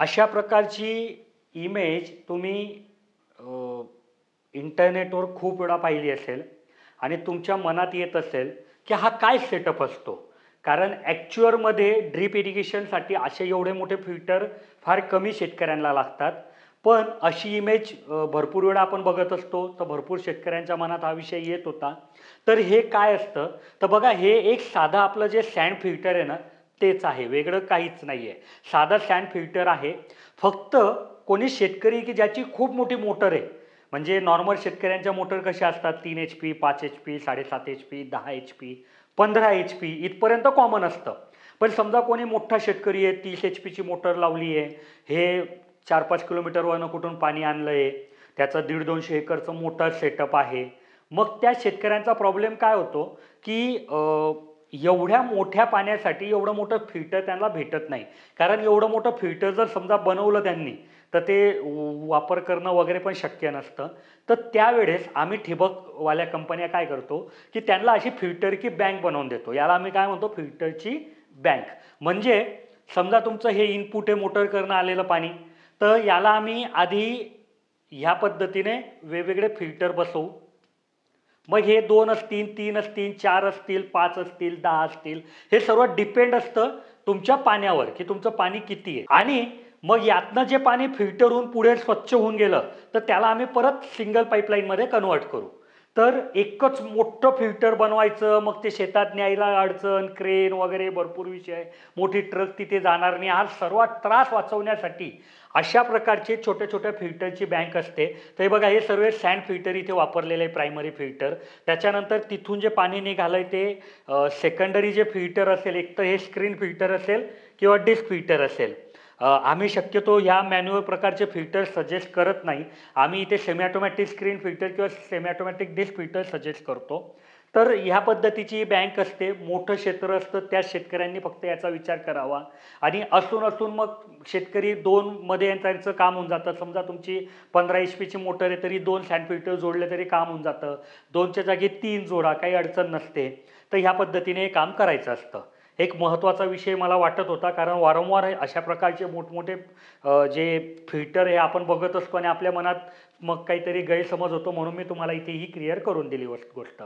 अशा प्रकारची इमेज तुम्ही इंटरनेटवर खूप वेळा पाहिली असेल आणि तुमच्या मनात येत असेल की हा काय सेटअप असतो कारण ॲक्च्युअरमध्ये ड्रीप इरिगेशनसाठी असे एवढे मोठे फिल्टर फार कमी शेतकऱ्यांना लागतात पण अशी इमेज भरपूर वेळा आपण बघत असतो तर भरपूर शेतकऱ्यांच्या मनात हा विषय येत होता तर हे काय असतं तर बघा हे एक साधं आपलं जे सँड फिल्टर आहे ना तेच आहे वेगळं काहीच नाही आहे साधा सॅन फिल्टर आहे फक्त कोणी शेतकरी की ज्याची खूप मोठी मोटर आहे म्हणजे नॉर्मल शेतकऱ्यांच्या मोटर कशा असतात तीन एच पी पाच एच पी साडेसात एच पी दहा एच पी पंधरा एच पी इथपर्यंत कॉमन असतं पण समजा कोणी मोठा शेतकरी आहे तीस एच पीची मोटर लावली आहे हे चार पाच किलोमीटरवरनं कुठून पाणी आणलं आहे त्याचं दीड दोनशे एकरचं मोटर सेटअप आहे मग त्या शेतकऱ्यांचा प्रॉब्लेम काय होतो की एवढ्या मोठ्या पाण्यासाठी एवढं मोठं फिल्टर त्यांना भेटत नाही कारण एवढं मोठं फिल्टर जर समजा बनवलं त्यांनी तर ते वापर करणं वगैरे पण शक्य नसतं तर त्यावेळेस आम्ही ठिबकवाल्या कंपन्या काय करतो की त्यांना अशी फिल्टर की बँक बनवून देतो याला आम्ही काय म्हणतो फिल्टरची बँक म्हणजे समजा तुमचं हे इनपुट आहे मोटर करणं आलेलं पाणी तर याला आम्ही आधी ह्या पद्धतीने वेगवेगळे फिल्टर बसवू मग हे दोन असतील तीन असतील चार असतील पाच असतील दहा असतील हे सर्व डिपेंड असतं तुमच्या पाण्यावर की तुमचं पाणी किती आहे आणि मग यातनं जे पाणी फिल्टर होऊन पुढे स्वच्छ होऊन गेलं तर त्याला आम्ही परत सिंगल पाईपलाईनमध्ये कन्वर्ट करू तर एकच मोठं फिल्टर बनवायचं मग ते शेतात न्यायला अडचण क्रेन वगैरे भरपूर विषय मोठी ट्रक तिथे जाणार नाही हा सर्वात त्रास वाचवण्यासाठी अशा प्रकारचे छोट्या छोट्या फिल्टरची बँक असते तर हे बघा हे सर्व सँड फिल्टर इथे वापरलेलं आहे प्रायमरी फिल्टर त्याच्यानंतर तिथून जे पाणी निघालं ते सेकंडरी जे फिल्टर असेल एक तर हे स्क्रीन फिल्टर असेल किंवा डिस्क फिल्टर असेल आम्ही शक्यतो ह्या मॅन्युअल प्रकारचे फिल्टर सजेस्ट करत नाही आम्ही इथे सेमॅटोमॅटिक स्क्रीन फिल्टर किंवा ऑटोमॅटिक डिस्क फिल्टर सजेस्ट करतो तर ह्या पद्धतीची बँक असते मोठं क्षेत्र असतं त्या शेतकऱ्यांनी फक्त याचा विचार करावा आणि असून असून मग शेतकरी दोनमध्ये त्यांचं काम होऊन जातं समजा तुमची पंधरा एच पीची मोटर आहे तरी दोन सँड फिल्टर जोडले तरी काम होऊन जातं दोनच्या जागी तीन जोडा काही अडचण नसते तर ह्या पद्धतीने हे काम करायचं असतं एक महत्त्वाचा विषय मला वाटत होता कारण वारंवार अशा प्रकारचे मोठमोठे जे फिल्टर हे आपण बघत असतो आणि आपल्या मनात मग काहीतरी गैरसमज होतो म्हणून मी तुम्हाला इथे ही क्लिअर करून दिली गोष्ट